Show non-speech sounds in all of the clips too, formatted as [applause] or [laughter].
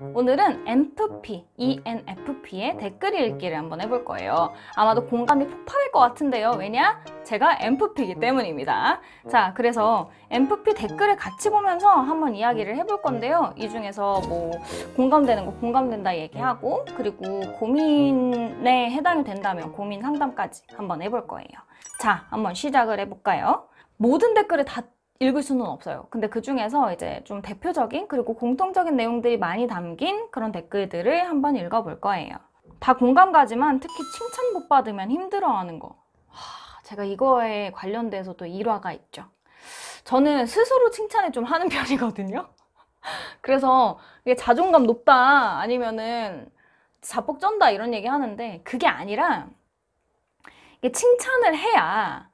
오늘은 ENFP, ENFP의 댓글 읽기를 한번 해볼 거예요. 아마도 공감이 폭발할 것 같은데요. 왜냐? 제가 ENFP이기 때문입니다. 자, 그래서 ENFP 댓글을 같이 보면서 한번 이야기를 해볼 건데요. 이 중에서 뭐 공감되는 거 공감된다 얘기하고 그리고 고민에 해당이 된다면 고민 상담까지 한번 해볼 거예요. 자, 한번 시작을 해볼까요? 모든 댓글을다 읽을 수는 없어요. 근데 그 중에서 이제 좀 대표적인 그리고 공통적인 내용들이 많이 담긴 그런 댓글들을 한번 읽어볼 거예요. 다 공감 가지만 특히 칭찬 못 받으면 힘들어하는 거. 하, 제가 이거에 관련돼서 또 일화가 있죠. 저는 스스로 칭찬을 좀 하는 [laughs] 편이거든요. 그래서 이게 자존감 높다 아니면은 자폭 쩐다 이런 얘기 하는데 그게 아니라 이게 칭찬을 해야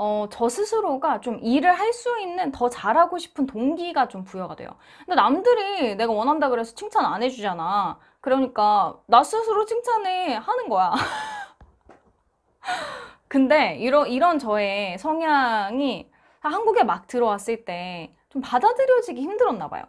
어, 저 스스로가 좀 일을 할 수 있는 더 잘하고 싶은 동기가 좀 부여가 돼요. 근데 남들이 내가 원한다 그래서 칭찬 안 해주잖아. 그러니까 나 스스로 칭찬해 하는 거야. [laughs] 근데 이런, 이런 저의 성향이 한국에 막 들어왔을 때 좀 받아들여지기 힘들었나 봐요.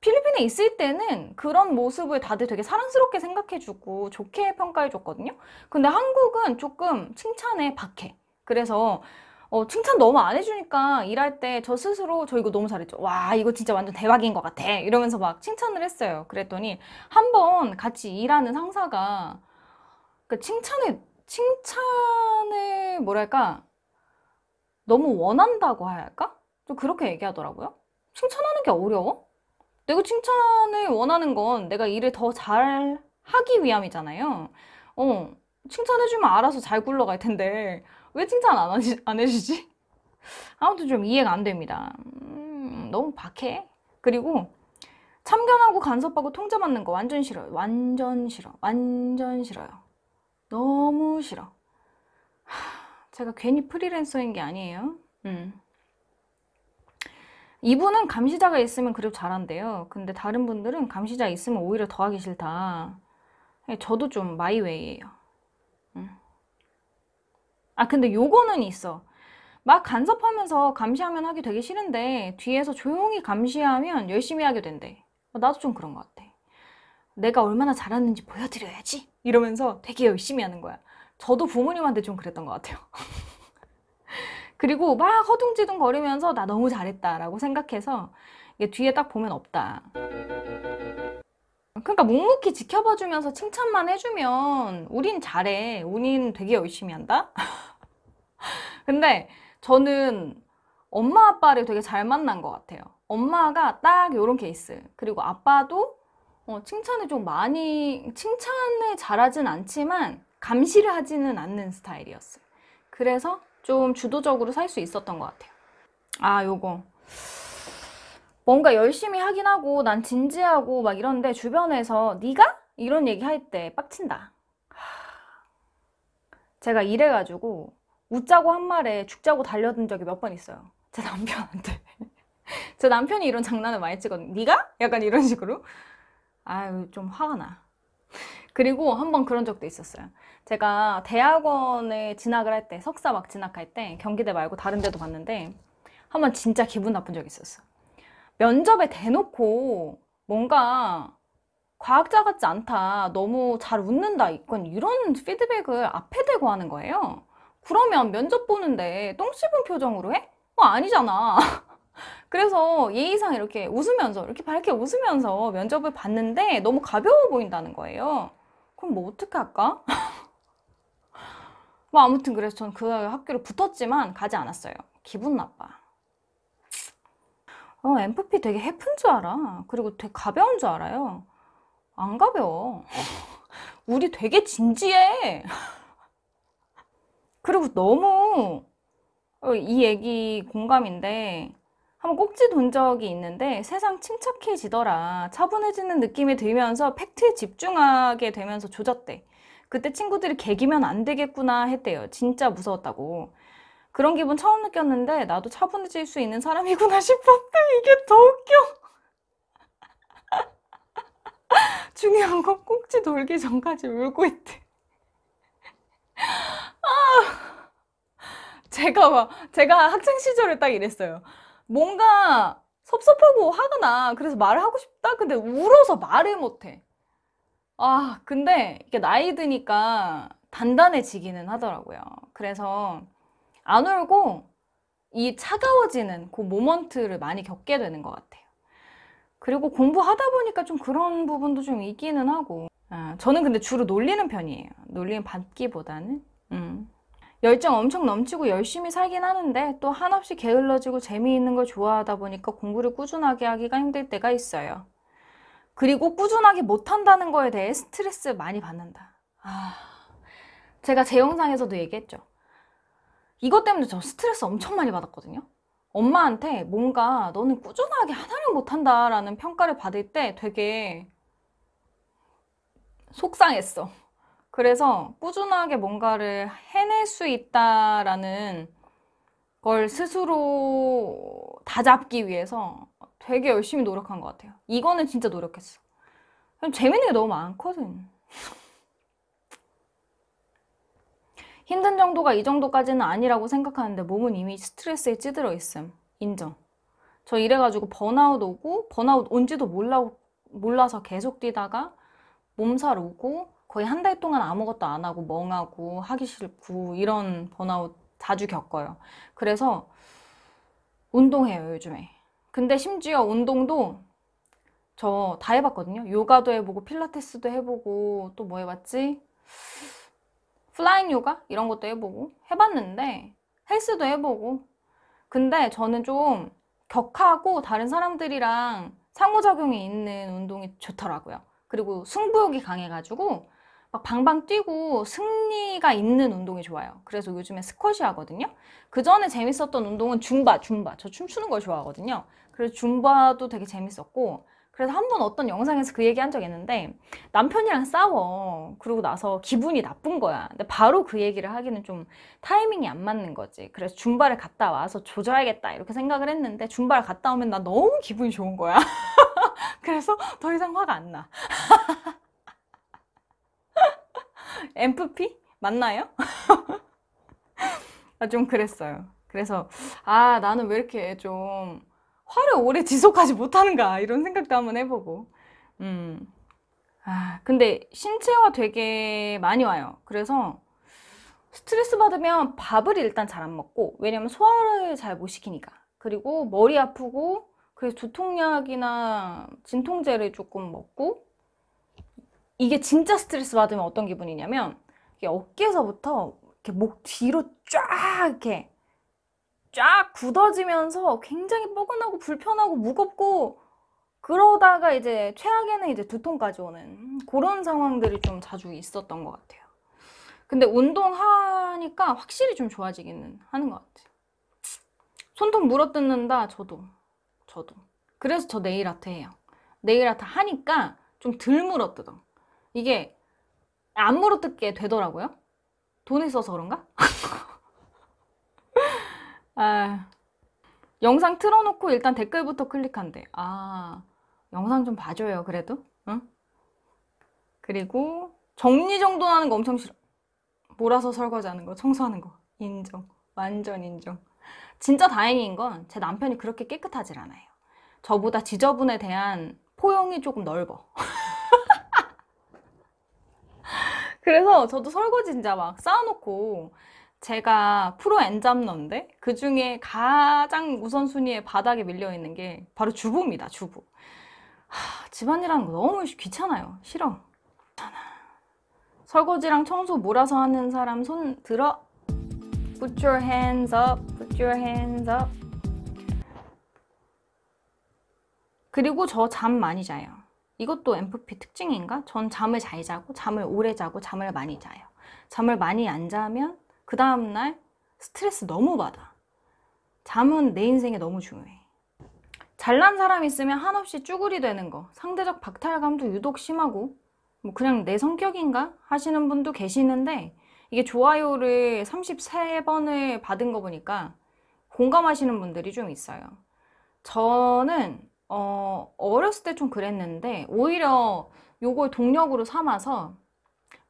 필리핀에 있을 때는 그런 모습을 다들 되게 사랑스럽게 생각해주고 좋게 평가해줬거든요. 근데 한국은 조금 칭찬에 박해. 그래서 어, 칭찬 너무 안 해주니까 일할 때 저 스스로 저 이거 너무 잘했죠. 와, 이거 진짜 완전 대박인 것 같아. 이러면서 막 칭찬을 했어요. 그랬더니 한번 같이 일하는 상사가 그 칭찬을, 칭찬을 뭐랄까, 너무 원한다고 해야 할까? 좀 그렇게 얘기하더라고요. 칭찬하는 게 어려워? 내가 칭찬을 원하는 건 내가 일을 더 잘 하기 위함이잖아요. 어, 칭찬해주면 알아서 잘 굴러갈 텐데. 왜 칭찬 안, 하시, 안 해주지? 아무튼 좀 이해가 안 됩니다. 음, 너무 박해. 그리고 참견하고 간섭하고 통제받는 거 완전 싫어요. 완전 싫어. 완전 싫어요. 너무 싫어. 하, 제가 괜히 프리랜서인 게 아니에요. 음. 이분은 감시자가 있으면 그래도 잘한대요. 근데 다른 분들은 감시자 있으면 오히려 더 하기 싫다. 저도 좀 마이웨이예요. 아 근데 요거는 있어. 막 간섭하면서 감시하면 하기 되게 싫은데 뒤에서 조용히 감시하면 열심히 하게 된대. 어, 나도 좀 그런 것 같아. 내가 얼마나 잘하는지 보여드려야지 이러면서 되게 열심히 하는 거야. 저도 부모님한테 좀 그랬던 것 같아요. [laughs] 그리고 막 허둥지둥 거리면서 나 너무 잘했다라고 생각해서 이게 뒤에 딱 보면 없다. 그러니까 묵묵히 지켜봐주면서 칭찬만 해주면 우린 잘해. 우린 되게 열심히 한다. [laughs] 근데 저는 엄마 아빠를 되게 잘 만난 것 같아요. 엄마가 딱 이런 케이스. 그리고 아빠도 어, 칭찬을 좀 많이 칭찬을 잘하진 않지만 감시를 하지는 않는 스타일이었어요. 그래서 좀 주도적으로 살 수 있었던 것 같아요. 아, 요거. 뭔가 열심히 하긴 하고 난 진지하고 막 이런데 주변에서 네가? 이런 얘기 할 때 빡친다. 제가 이래가지고 웃자고 한 말에 죽자고 달려든 적이 몇 번 있어요. 제 남편한테. [laughs] 제 남편이 이런 장난을 많이 치거든요. 네가? 약간 이런 식으로. 아유 좀 화가 나. 그리고 한 번 그런 적도 있었어요. 제가 대학원에 진학을 할 때, 석사 막 진학할 때 경기대 말고 다른 데도 봤는데 한 번 진짜 기분 나쁜 적이 있었어. 면접에 대놓고 뭔가 과학자 같지 않다, 너무 잘 웃는다, 이건 이런 피드백을 앞에 대고 하는 거예요. 그러면 면접 보는데 똥 씹은 표정으로 해? 뭐 아니잖아. [laughs] 그래서 예의상 이렇게 웃으면서, 이렇게 밝게 웃으면서 면접을 봤는데 너무 가벼워 보인다는 거예요. 그럼 뭐 어떻게 할까? [laughs] 뭐 아무튼 그래서 전 그 학교를 붙었지만 가지 않았어요. 기분 나빠. 어, MFP 되게 해픈 줄 알아. 그리고 되게 가벼운 줄 알아요. 안 가벼워. [laughs] 우리 되게 진지해. 그리고 너무 어, 이 얘기 공감인데 한번 꼭지 돈 적이 있는데 세상 침착해지더라. 차분해지는 느낌이 들면서 팩트에 집중하게 되면서 조졌대. 그때 친구들이 개기면 안 되겠구나 했대요. 진짜 무서웠다고. 그런 기분 처음 느꼈는데 나도 차분해질 수 있는 사람이구나 [laughs] 싶었대. 이게 더 웃겨. [laughs] 중요한 건 꼭지 돌기 전까지 울고 있대. 아, 제가 막 제가 학창 시절에 딱 이랬어요. 뭔가 섭섭하고 화가 나. 그래서 말을 하고 싶다. 근데 울어서 말을 못해. 아, 근데 이게 나이 드니까 단단해지기는 하더라고요. 그래서 안 울고 이 차가워지는 그 모먼트를 많이 겪게 되는 것 같아요. 그리고 공부하다 보니까 좀 그런 부분도 좀 있기는 하고 아, 저는 근데 주로 놀리는 편이에요. 놀리는 받기보다는 음. 열정 엄청 넘치고 열심히 살긴 하는데 또 한없이 게을러지고 재미있는 걸 좋아하다 보니까 공부를 꾸준하게 하기가 힘들 때가 있어요. 그리고 꾸준하게 못한다는 거에 대해 스트레스 많이 받는다. 아, 제가 제 영상에서도 얘기했죠. 이것 때문에 저 스트레스 엄청 많이 받았거든요. 엄마한테 뭔가 너는 꾸준하게 하나를 못한다라는 평가를 받을 때 되게 속상했어. 그래서 꾸준하게 뭔가를 해낼 수 있다라는 걸 스스로 다잡기 위해서 되게 열심히 노력한 것 같아요. 이거는 진짜 노력했어. 재밌는 게 너무 많거든. 힘든 정도가 이 정도까지는 아니라고 생각하는데 몸은 이미 스트레스에 찌들어 있음. 인정. 저 이래가지고 번아웃 오고 번아웃 온지도 몰라, 몰라서 계속 뛰다가 몸살 오고 거의 한 달 동안 아무것도 안 하고 멍하고 하기 싫고 이런 번아웃 자주 겪어요. 그래서 운동해요, 요즘에. 근데 심지어 운동도 저 다 해봤거든요. 요가도 해보고 필라테스도 해보고 또 뭐 해봤지? 플라잉 요가 이런 것도 해보고 해봤는데 헬스도 해보고 근데 저는 좀 격하고 다른 사람들이랑 상호작용이 있는 운동이 좋더라고요. 그리고 승부욕이 강해가지고 막 방방 뛰고 승리가 있는 운동이 좋아요. 그래서 요즘에 스쿼시 하거든요. 그 전에 재밌었던 운동은 줌바, 줌바. 저 춤추는 걸 좋아하거든요. 그래서 줌바도 되게 재밌었고 그래서 한 번 어떤 영상에서 그 얘기 한 적이 있는데 남편이랑 싸워 그러고 나서 기분이 나쁜 거야 근데 바로 그 얘기를 하기는 좀 타이밍이 안 맞는 거지 그래서 준바를 갔다 와서 조져야겠다 이렇게 생각을 했는데 준바를 갔다 오면 나 너무 기분이 좋은 거야 [laughs] 그래서 더 이상 화가 안나 m p 피 맞나요? [laughs] 아, 좀 그랬어요 그래서 아 나는 왜 이렇게 좀 화를 오래 지속하지 못하는가 이런 생각도 한번 해보고 음. 아, 근데 신체화 되게 많이 와요 그래서 스트레스 받으면 밥을 일단 잘 안 먹고 왜냐면 소화를 잘 못 시키니까 그리고 머리 아프고 그래서 두통약이나 진통제를 조금 먹고 이게 진짜 스트레스 받으면 어떤 기분이냐면 어깨에서부터 이렇게 목 뒤로 쫙 이렇게 쫙 굳어지면서 굉장히 뻐근하고 불편하고 무겁고 그러다가 이제 최악에는 이제 두통까지 오는 그런 상황들이 좀 자주 있었던 것 같아요. 근데 운동하니까 확실히 좀 좋아지기는 하는 것 같아요. 손톱 물어뜯는다 저도 저도 그래서 저 네일 아트 해요. 네일 아트 하니까 좀 덜 물어뜯어. 이게 안 물어뜯게 되더라고요. 돈이 써서 그런가? [laughs] 아, 영상 틀어놓고 일단 댓글부터 클릭한대. 아, 영상 좀 봐줘요, 그래도. 응? 그리고 정리정돈하는 거 엄청 싫어. 몰아서 설거지하는 거, 청소하는 거. 인정. 완전 인정. 진짜 다행인 건 제 남편이 그렇게 깨끗하질 않아요. 저보다 지저분에 대한 포용이 조금 넓어. [laughs] 그래서 저도 설거지 진짜 막 쌓아놓고 제가 프로 엔잡러인데 그 중에 가장 우선순위에 바닥에 밀려 있는 게 바로 주부입니다. 주부. 하, 집안일하는 거 너무 귀찮아요. 싫어. 귀찮아. 설거지랑 청소 몰아서 하는 사람 손 들어. Put your hands up. Put your hands up. 그리고 저 잠 많이 자요. 이것도 MFP 특징인가? 전 잠을 잘 자고 잠을 오래 자고 잠을 많이 자요. 잠을 많이 안 자면 그 다음날 스트레스 너무 받아. 잠은 내 인생에 너무 중요해. 잘난 사람 있으면 한없이 쭈구리 되는 거, 상대적 박탈감도 유독 심하고 뭐 그냥 내 성격인가 하시는 분도 계시는데 이게 좋아요를 33번을 받은 거 보니까 공감하시는 분들이 좀 있어요. 저는 어, 어렸을 때 좀 그랬는데 오히려 요걸 동력으로 삼아서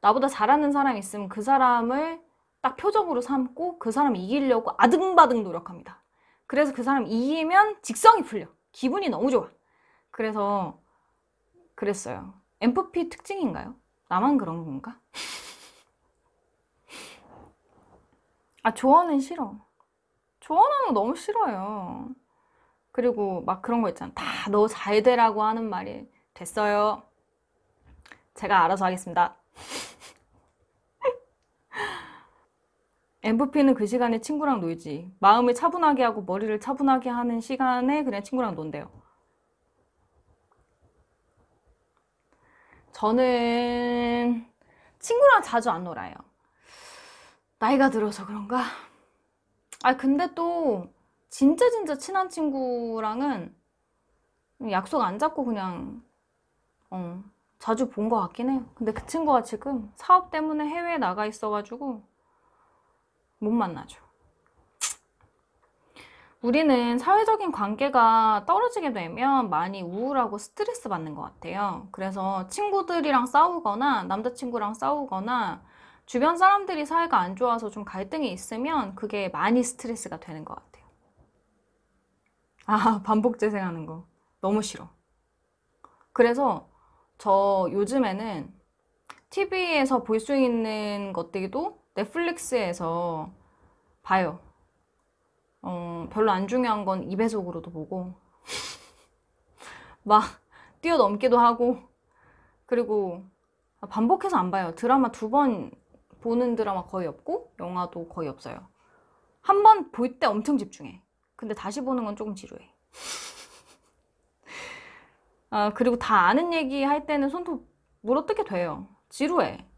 나보다 잘하는 사람 있으면 그 사람을 딱 표정으로 삼고 그 사람 이기려고 아등바등 노력합니다. 그래서 그 사람 이기면 직성이 풀려. 기분이 너무 좋아. 그래서 그랬어요. MFP 특징인가요? 나만 그런 건가? [laughs] 아 조언은 싫어. 조언하는 거 너무 싫어요. 그리고 막 그런 거 있잖아. 다 너 잘 되라고 하는 말이 됐어요. 제가 알아서 하겠습니다. MVP는 그 시간에 친구랑 놀지. 마음을 차분하게 하고 머리를 차분하게 하는 시간에 그냥 친구랑 논대요. 저는 친구랑 자주 안 놀아요. 나이가 들어서 그런가? 아, 근데 또 진짜 진짜 친한 친구랑은 약속 안 잡고 그냥 어, 자주 본 것 같긴 해요. 근데 그 친구가 지금 사업 때문에 해외에 나가 있어가지고 못 만나죠. 우리는 사회적인 관계가 떨어지게 되면 많이 우울하고 스트레스 받는 것 같아요. 그래서 친구들이랑 싸우거나 남자친구랑 싸우거나 주변 사람들이 사회가안 좋아서 좀 갈등이 있으면 그게 많이 스트레스가 되는 것 같아요. 아, [laughs] 반복 재생하는 거. 너무 싫어. 그래서 저 요즘에는 TV에서 볼 수 있는 것들도 넷플릭스에서 봐요. 어, 별로 안 중요한 건 2배속으로도 보고 [laughs] 막 뛰어넘기도 하고 그리고 반복해서 안 봐요. 드라마 두 번 보는 드라마 거의 없고 영화도 거의 없어요. 한 번 볼 때 엄청 집중해. 근데 다시 보는 건 조금 지루해. [laughs] 아, 그리고 다 아는 얘기 할 때는 손톱 물어뜯게 돼요. 지루해.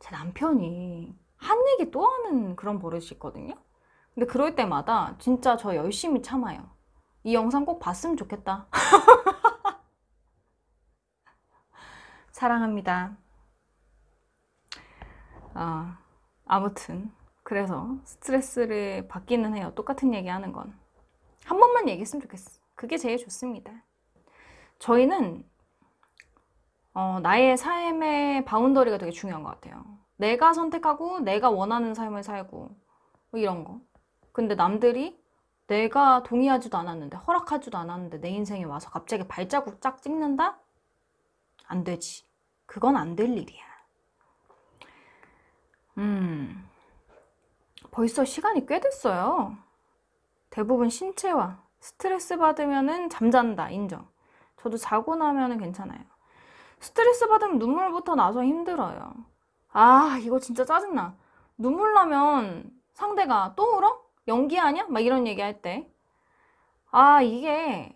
제 남편이 한 얘기 또 하는 그런 버릇이 있거든요. 근데 그럴 때마다 진짜 저 열심히 참아요. 이 영상 꼭 봤으면 좋겠다. [laughs] 사랑합니다. 아, 아무튼 그래서 스트레스를 받기는 해요. 똑같은 얘기 하는 건. 한 번만 얘기했으면 좋겠어. 그게 제일 좋습니다. 저희는 어, 나의 삶의 바운더리가 되게 중요한 것 같아요. 내가 선택하고 내가 원하는 삶을 살고 뭐 이런 거. 근데 남들이 내가 동의하지도 않았는데 허락하지도 않았는데 내 인생에 와서 갑자기 발자국 쫙 찍는다? 안 되지. 그건 안 될 일이야. 음. 벌써 시간이 꽤 됐어요. 대부분 신체와 스트레스 받으면 잠잔다 인정. 저도 자고 나면 괜찮아요. 스트레스 받으면 눈물부터 나서 힘들어요. 아, 이거 진짜 짜증나. 눈물 나면 상대가 또 울어? 연기하냐? 막 이런 얘기 할 때. 아, 이게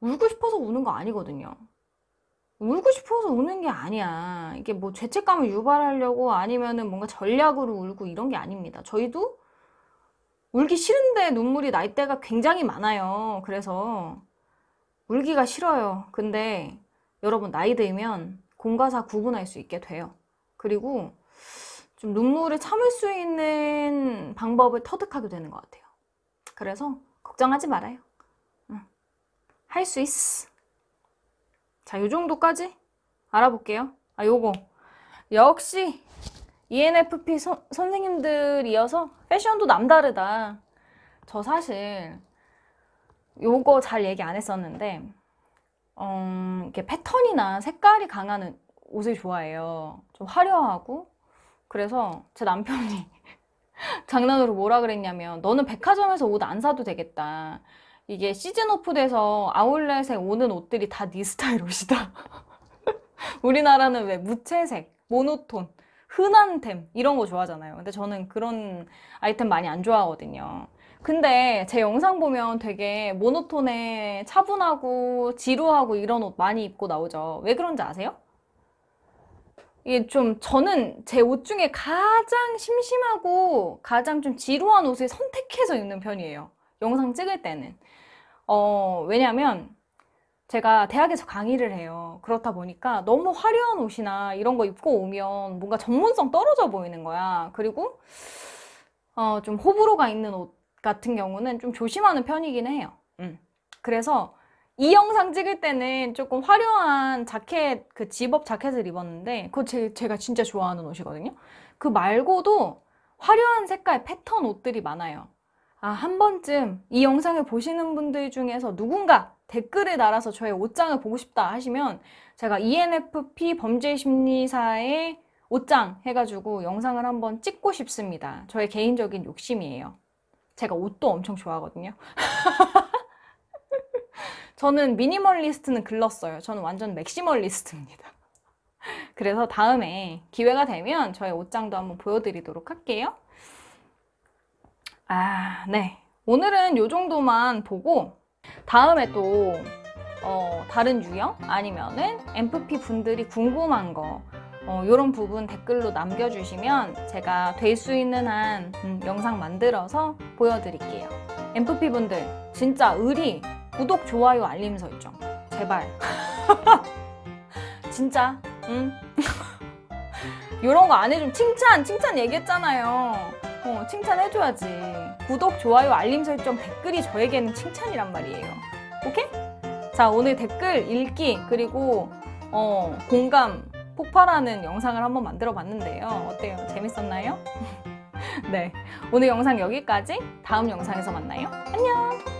울고 싶어서 우는 거 아니거든요. 울고 싶어서 우는 게 아니야. 이게 뭐 죄책감을 유발하려고 아니면은 뭔가 전략으로 울고 이런 게 아닙니다. 저희도 울기 싫은데 눈물이 날 때가 굉장히 많아요. 그래서 울기가 싫어요. 근데 여러분 나이 들면 공과사 구분할 수 있게 돼요. 그리고 좀 눈물을 참을 수 있는 방법을 터득하게 되는 것 같아요. 그래서 걱정하지 말아요. 응. 할수 있어. 자, 요 정도까지 알아볼게요. 아, 요거. 역시 ENFP 서, 선생님들이어서 패션도 남다르다. 저 사실 요거 잘 얘기 안 했었는데 어, 이렇게 패턴이나 색깔이 강한 옷을 좋아해요. 좀 화려하고. 그래서 제 남편이 [laughs] 장난으로 뭐라 그랬냐면 너는 백화점에서 옷 안 사도 되겠다. 이게 시즌 오프 돼서 아울렛에 오는 옷들이 다네 스타일 옷이다. [laughs] 우리나라는 왜 무채색, 모노톤, 흔한 템 이런 거 좋아하잖아요. 근데 저는 그런 아이템 많이 안 좋아하거든요. 근데 제 영상 보면 되게 모노톤에 차분하고 지루하고 이런 옷 많이 입고 나오죠. 왜 그런지 아세요? 이게 좀 저는 제 옷 중에 가장 심심하고 가장 좀 지루한 옷을 선택해서 입는 편이에요. 영상 찍을 때는. 어, 왜냐면 제가 대학에서 강의를 해요. 그렇다 보니까 너무 화려한 옷이나 이런 거 입고 오면 뭔가 전문성 떨어져 보이는 거야. 그리고 어, 좀 호불호가 있는 옷 같은 경우는 좀 조심하는 편이긴 해요. 음. 그래서 이 영상 찍을 때는 조금 화려한 자켓, 그 집업 자켓을 입었는데 그거 제, 제가 진짜 좋아하는 옷이거든요. 그 말고도 화려한 색깔 패턴 옷들이 많아요. 아, 한 번쯤 이 영상을 보시는 분들 중에서 누군가 댓글을 달아서 저의 옷장을 보고 싶다 하시면 제가 ENFP 범죄심리사의 옷장 해가지고 영상을 한번 찍고 싶습니다. 저의 개인적인 욕심이에요. 제가 옷도 엄청 좋아하거든요. [laughs] 저는 미니멀리스트는 글렀어요. 저는 완전 맥시멀리스트입니다. [laughs] 그래서 다음에 기회가 되면 저의 옷장도 한번 보여드리도록 할게요. 아, 네. 오늘은 이 정도만 보고 다음에 또 어, 다른 유형 아니면은 MFP 분들이 궁금한 거 어, 이런 부분 댓글로 남겨주시면 제가 될 수 있는 한 음, 영상 만들어서 보여드릴게요. 엠프피 분들 진짜 의리 구독, 좋아요, 알림 설정 제발 [laughs] 진짜 응? 이런 거안 해주면 칭찬! 칭찬 얘기했잖아요 어, 칭찬해줘야지 구독, 좋아요, 알림 설정, 댓글이 저에게는 칭찬이란 말이에요 오케이? 자 오늘 댓글 읽기 그리고 어, 공감 폭발하는 영상을 한번 만들어 봤는데요. 어때요? 재밌었나요? [laughs] 네, 오늘 영상 여기까지 다음 영상에서 만나요. 안녕!